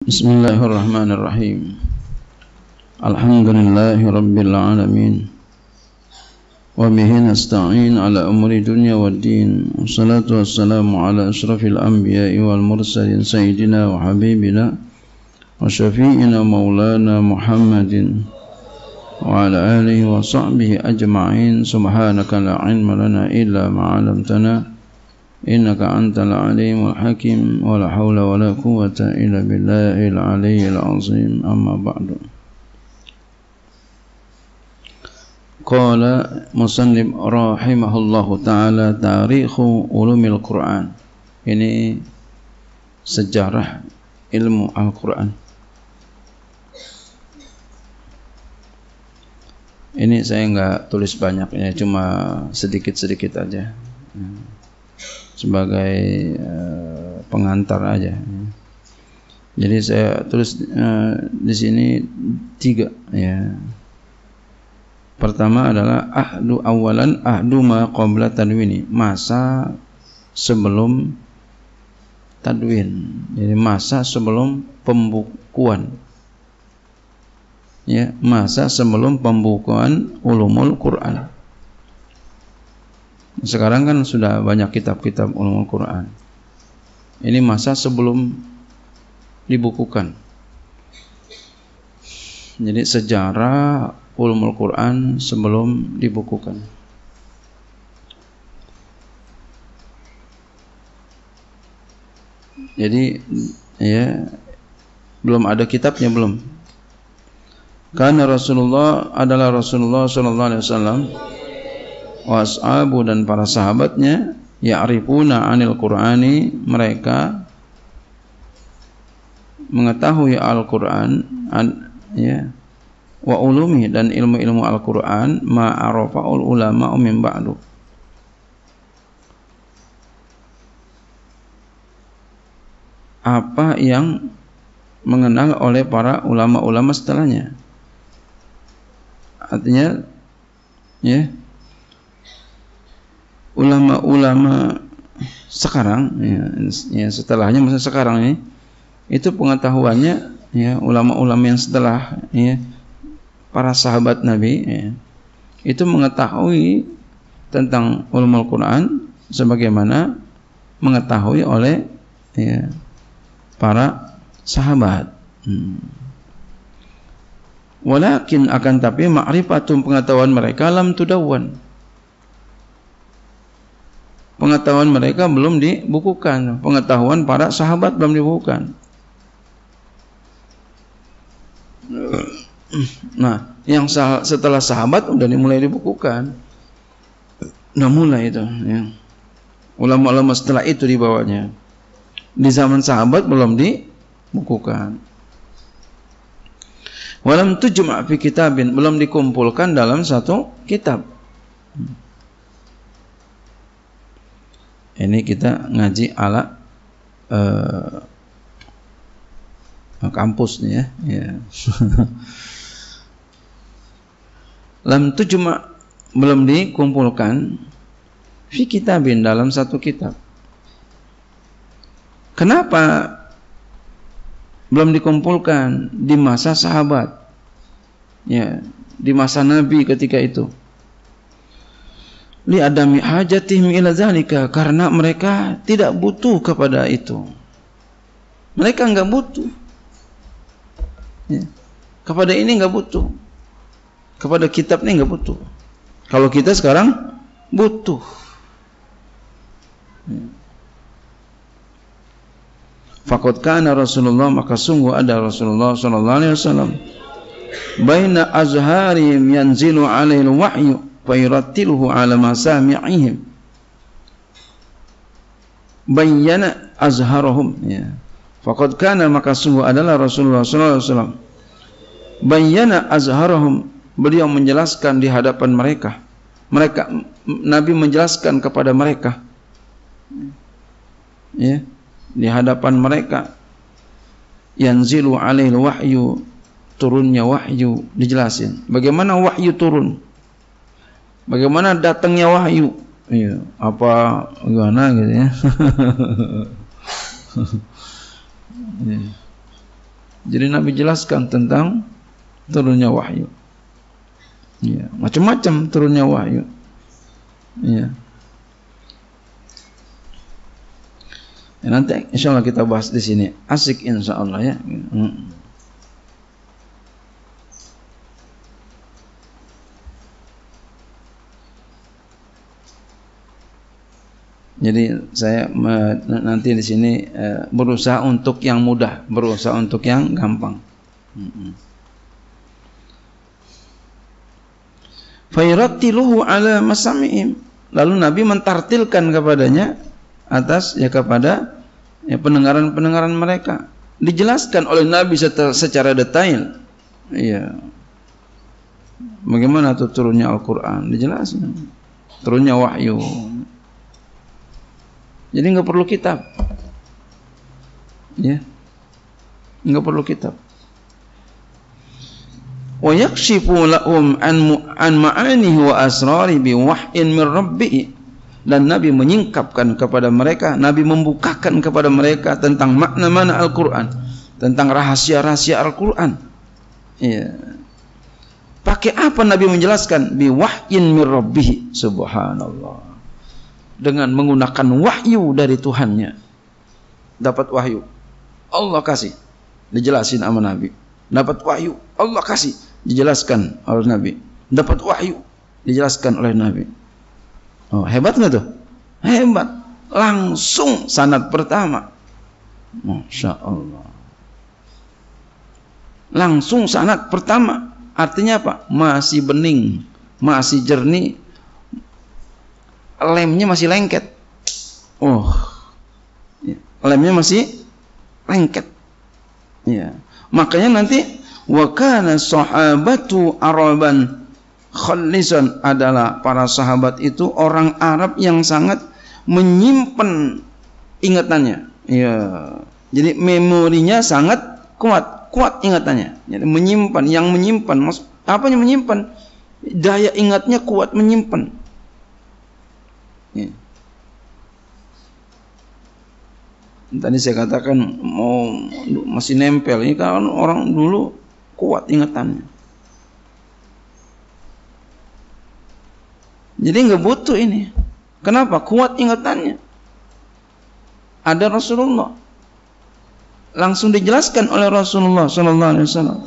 بسم الله الرحمن الرحيم الحمد لله رب العالمين وبه نستعين على أمور الدنيا والدين والصلاة والسلام على أشرف الأنبياء والمرسلين سيدنا وحبيبنا وشفيئنا مولانا محمد وعلى آله وصحبه أجمعين سبحانك لا علم لنا إلا ما علمتنا innaka antal alimul hakim wala haula wala quwata illa billahil aliyyil amma ba'du qala musannim rahimahullahu ta'ala tarikhu ulumil quran ini sejarah ilmu al ini saya nggak tulis banyaknya cuma sedikit-sedikit aja hmm sebagai eh, pengantar aja. Jadi saya tulis eh, di sini tiga ya. Pertama adalah ahdu awalan ahdu ma qabla tadwini, masa sebelum tadwin. Jadi masa sebelum pembukuan. Ya, masa sebelum pembukuan ulumul Quran. Sekarang kan sudah banyak kitab-kitab ulumul Quran. Ini masa sebelum dibukukan. Jadi sejarah ulumul Quran sebelum dibukukan. Jadi ya belum ada kitabnya belum. Karena Rasulullah adalah Rasulullah Shallallahu Alaihi Wasallam wa ashabu dan para sahabatnya ya'rifuna anil Qur'ani mereka mengetahui Al-Qur'an ya wa ulumi dan ilmu-ilmu Al-Qur'an ma arafaul ulama min ba'du apa yang mengenal oleh para ulama-ulama setelahnya artinya ya ulama-ulama sekarang ya, ya setelahnya masa sekarang ini itu pengetahuannya ya ulama-ulama yang setelah ya para sahabat Nabi ya, itu mengetahui tentang ulumul Quran sebagaimana mengetahui oleh ya, para sahabat. Hmm. Walakin akan tapi makrifatum pengetahuan mereka lam tudawan pengetahuan mereka belum dibukukan, pengetahuan para sahabat belum dibukukan. Nah, yang setelah sahabat udah dimulai dibukukan. Udah mulai itu, ya. Ulama-ulama setelah itu dibawanya. Di zaman sahabat belum dibukukan. Walam tujma' fi kitabin belum dikumpulkan dalam satu kitab ini kita ngaji ala eh, kampus nih ya. ya. Lam itu cuma belum dikumpulkan fi kitabin dalam satu kitab. Kenapa belum dikumpulkan di masa sahabat? Ya, di masa Nabi ketika itu liadami hajatihim ila zalika karena mereka tidak butuh kepada itu mereka enggak butuh ya. kepada ini enggak butuh kepada kitab ini enggak butuh kalau kita sekarang butuh fakotkan ya. Fakot kana Rasulullah maka sungguh ada Rasulullah sallallahu alaihi wasallam baina azharihim yanzilu alaihi wahyu ويرتله على مسامعهم bayyana azharahum ya faqad kana maka sungguh adalah Rasulullah sallallahu alaihi bayyana azharahum beliau menjelaskan di hadapan mereka mereka nabi menjelaskan kepada mereka ya di hadapan mereka yanzilu alaihi wahyu turunnya wahyu dijelasin bagaimana wahyu turun bagaimana datangnya wahyu iya, apa gimana gitu ya iya. jadi Nabi jelaskan tentang turunnya wahyu iya, macam-macam turunnya wahyu iya. Ya, nanti insya Allah kita bahas di sini asik insya Allah ya. Hmm. Jadi saya nanti di sini e, berusaha untuk yang mudah, berusaha untuk yang gampang. Fairattiluhu ala masami'im. Lalu Nabi mentartilkan kepadanya atas ya kepada ya pendengaran-pendengaran mereka. Dijelaskan oleh Nabi secara detail. Iya. Bagaimana tuh turunnya Al-Qur'an? Dijelaskan. Turunnya wahyu. Jadi nggak perlu kitab. Ya. Nggak perlu kitab. Wa yakshifu lahum an an ma'anihi wa asrari bi wahyin min rabbih. Dan Nabi menyingkapkan kepada mereka, Nabi membukakan kepada mereka tentang makna-makna Al-Qur'an, tentang rahasia-rahasia Al-Qur'an. Ya. Pakai apa Nabi menjelaskan? Bi wahyin min Subhanallah dengan menggunakan wahyu dari Tuhannya. Dapat wahyu. Allah kasih. Dijelasin sama Nabi. Dapat wahyu. Allah kasih. Dijelaskan oleh Nabi. Dapat wahyu. Dijelaskan oleh Nabi. Oh, hebat nggak tuh? Hebat. Langsung sanat pertama. Masya Allah. Langsung sanat pertama. Artinya apa? Masih bening. Masih jernih lemnya masih lengket. Oh, ya, lemnya masih lengket. Ya. Makanya nanti wakana sahabatu araban khalisan adalah para sahabat itu orang Arab yang sangat menyimpan ingatannya. Ya. Jadi memorinya sangat kuat, kuat ingatannya. Jadi menyimpan, yang menyimpan, apa yang menyimpan? Daya ingatnya kuat menyimpan. Ya. Tadi saya katakan mau masih nempel ini ya, kan orang dulu kuat ingatannya. Jadi nggak butuh ini. Kenapa? Kuat ingatannya. Ada Rasulullah. Langsung dijelaskan oleh Rasulullah Sallallahu Alaihi Wasallam.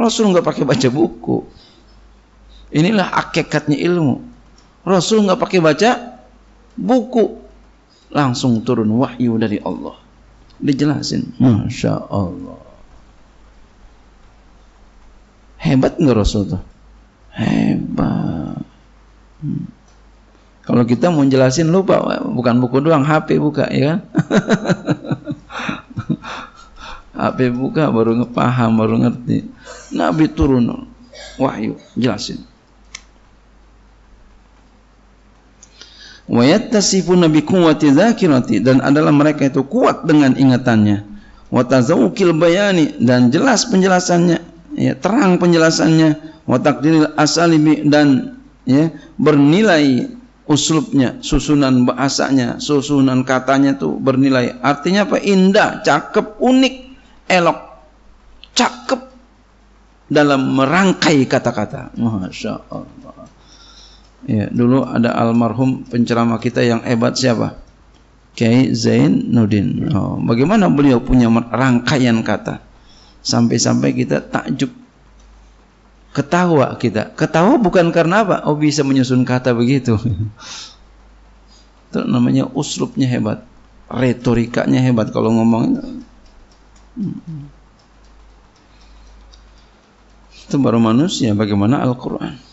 Rasul nggak pakai baca buku. Inilah akikatnya ilmu. Rasul nggak pakai baca buku, langsung turun wahyu dari Allah. Dijelasin, masya Allah. Hebat nggak Rasul tuh? Hebat. Hmm. Kalau kita mau jelasin lupa, bukan buku doang, HP buka ya kan? HP buka baru ngepaham, baru ngerti. Nabi turun wahyu, jelasin. wa yattasifuna bi quwwati dan adalah mereka itu kuat dengan ingatannya wa bayani dan jelas penjelasannya ya, terang penjelasannya Watakdiril asalimi dan ya, bernilai uslubnya, susunan bahasanya, susunan katanya tuh bernilai. Artinya apa? Indah, cakep, unik, elok, cakep dalam merangkai kata-kata. Masya Allah. Ya, dulu ada almarhum penceramah kita yang hebat siapa? Kiai Nudin. Oh, bagaimana beliau punya rangkaian kata? Sampai-sampai kita takjub ketawa kita. Ketawa bukan karena apa? Oh bisa menyusun kata begitu. Itu namanya uslubnya hebat, retorikanya hebat kalau ngomong. Itu baru manusia bagaimana Al-Qur'an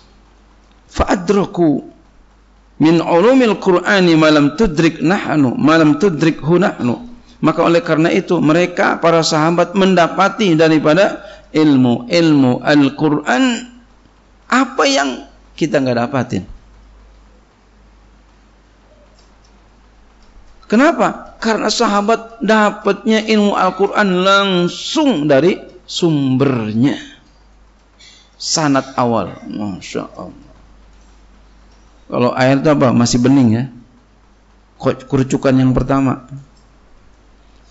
nadruku min ulumil Qur'ani malam tudrik nahnu malam tudrik hunahnu maka oleh karena itu mereka para sahabat mendapati daripada ilmu ilmu Al-Qur'an apa yang kita nggak dapatin Kenapa? Karena sahabat dapatnya ilmu Al-Quran langsung dari sumbernya. Sanat awal. Masya Allah. Kalau air itu apa? Masih bening ya. Kerucukan yang pertama.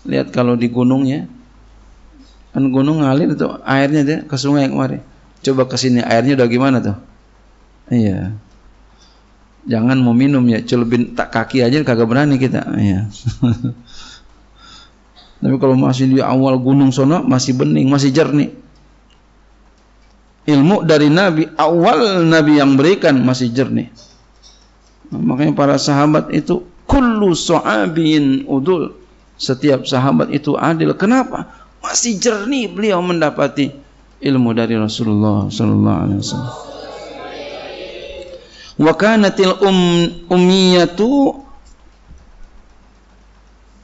Lihat kalau di gunungnya, kan gunung ngalir itu airnya deh ke sungai kemarin. Coba ke sini airnya udah gimana tuh? Iya. Jangan mau minum ya, celebin tak kaki aja kagak berani kita. Iya. Tapi kalau masih di awal gunung sono masih bening, masih jernih. Ilmu dari Nabi awal Nabi yang berikan masih jernih. Makanya para sahabat itu kullu sahabiyin udul. Setiap sahabat itu adil. Kenapa? Masih jernih beliau mendapati ilmu dari Rasulullah sallallahu alaihi wasallam. Wa kanatil um, ummiyatu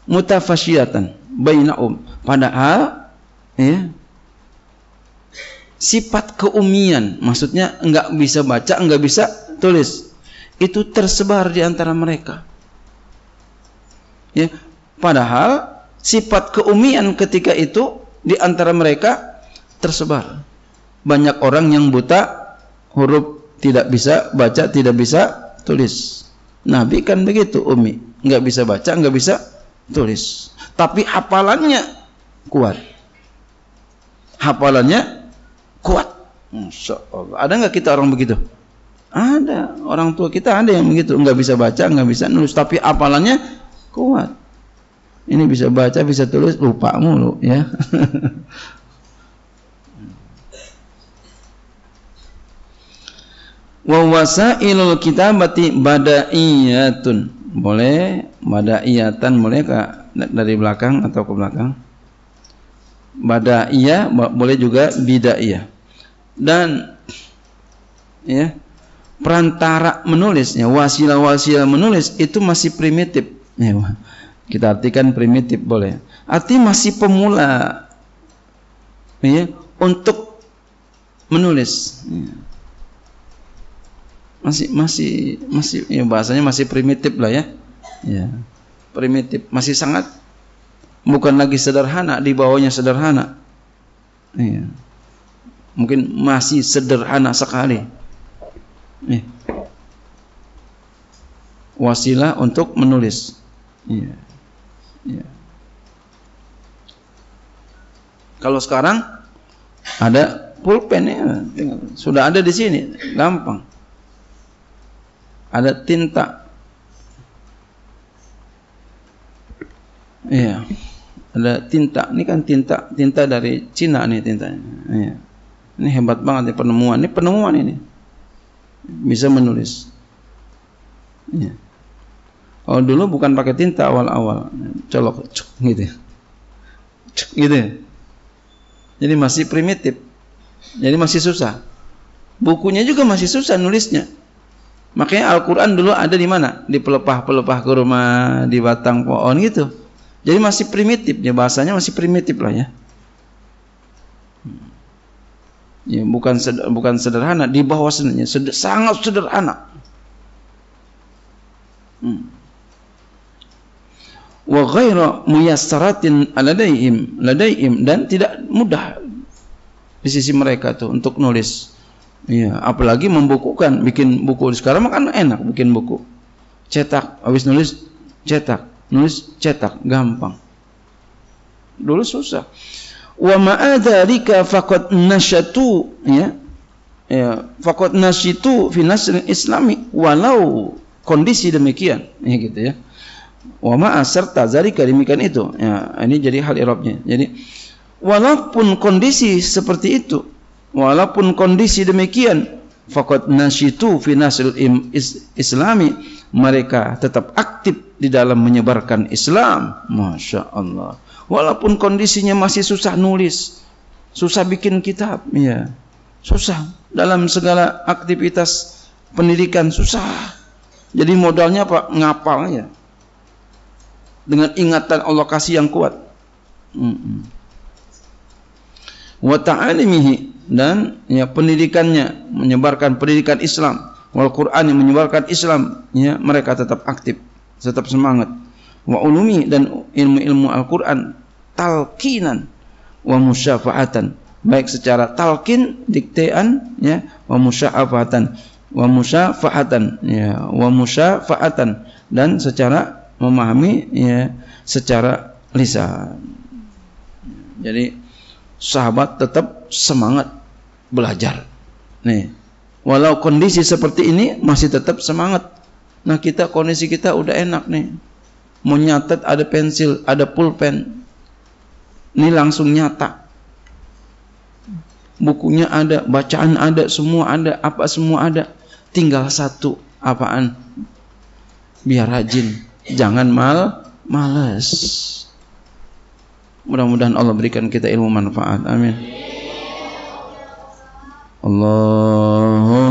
mutafasyiyatan baina um. Padahal ya, sifat keumian maksudnya enggak bisa baca enggak bisa tulis itu tersebar di antara mereka. Ya, padahal sifat keumian ketika itu di antara mereka tersebar. Banyak orang yang buta huruf tidak bisa baca, tidak bisa tulis. Nabi kan begitu umi, nggak bisa baca, nggak bisa tulis. Tapi hafalannya kuat. Hafalannya kuat. Ada nggak kita orang begitu? Ada orang tua kita ada yang begitu nggak bisa baca, nggak bisa nulis, tapi apalannya kuat. Ini bisa baca, bisa tulis, lupa mulu ya. Wa wasailul kitabati badaiyatun. Boleh badaiyatan boleh kak dari belakang atau ke belakang. Badaiyah boleh juga bidaiyah. Dan ya perantara menulisnya, wasilah-wasilah menulis itu masih primitif. Ya, kita artikan primitif boleh. Arti masih pemula ya, untuk menulis. Ya. Masih masih masih ya bahasanya masih primitif lah ya. Ya. Primitif, masih sangat bukan lagi sederhana, di bawahnya sederhana. Ya. Mungkin masih sederhana sekali. Nih iya. Wasilah untuk menulis. Iya. Iya. Kalau sekarang ada pulpen ya, sudah ada di sini, gampang. Ada tinta. Iya. Ada tinta, ini kan tinta, tinta dari Cina nih tintanya. Iya. Ini hebat banget nih penemuan, ini penemuan ini bisa menulis. Ya. Kalau oh, dulu bukan pakai tinta awal-awal, colok cuk, gitu. Ya. cuk, gitu. Ya. Jadi masih primitif. Jadi masih susah. Bukunya juga masih susah nulisnya. Makanya Al-Qur'an dulu ada di mana? Di pelepah-pelepah ke rumah di batang pohon gitu. Jadi masih primitif ya bahasanya masih primitif lah ya ya, bukan seder, bukan sederhana di bawah seder, sangat sederhana hmm. wa ghaira muyassaratin ladaihim ladaihim dan tidak mudah di sisi mereka tuh untuk nulis ya apalagi membukukan bikin buku sekarang kan enak bikin buku cetak habis nulis cetak nulis cetak gampang dulu susah wa ma'adzalika faqad nasyatu ya ya faqad nasyitu fi nasrin islami walau kondisi demikian ya gitu ya wa ma'a serta zalika demikian itu ya ini jadi hal irobnya jadi walaupun kondisi seperti itu walaupun kondisi demikian faqad nasyitu fi nasril islami mereka tetap aktif di dalam menyebarkan Islam Masya Allah Walaupun kondisinya masih susah nulis, susah bikin kitab, ya. Susah dalam segala aktivitas pendidikan susah. Jadi modalnya apa? ya. Dengan ingatan Allah kasih yang kuat. Wa ta'alimihi dan ya pendidikannya menyebarkan pendidikan Islam wal Quran yang menyebarkan Islam ya mereka tetap aktif tetap semangat wa ulumi dan ilmu-ilmu Al-Qur'an talqinan wa musyafa'atan baik secara talqin diktean ya wa musyafa'atan wa musyafa'atan ya wa musyafa'atan dan secara memahami ya secara lisan jadi sahabat tetap semangat belajar nih walau kondisi seperti ini masih tetap semangat nah kita kondisi kita udah enak nih mau nyatet ada pensil, ada pulpen. Ini langsung nyata. Bukunya ada, bacaan ada, semua ada, apa semua ada. Tinggal satu, apaan? Biar rajin, jangan mal males. Mudah-mudahan Allah berikan kita ilmu manfaat. Amin. Allah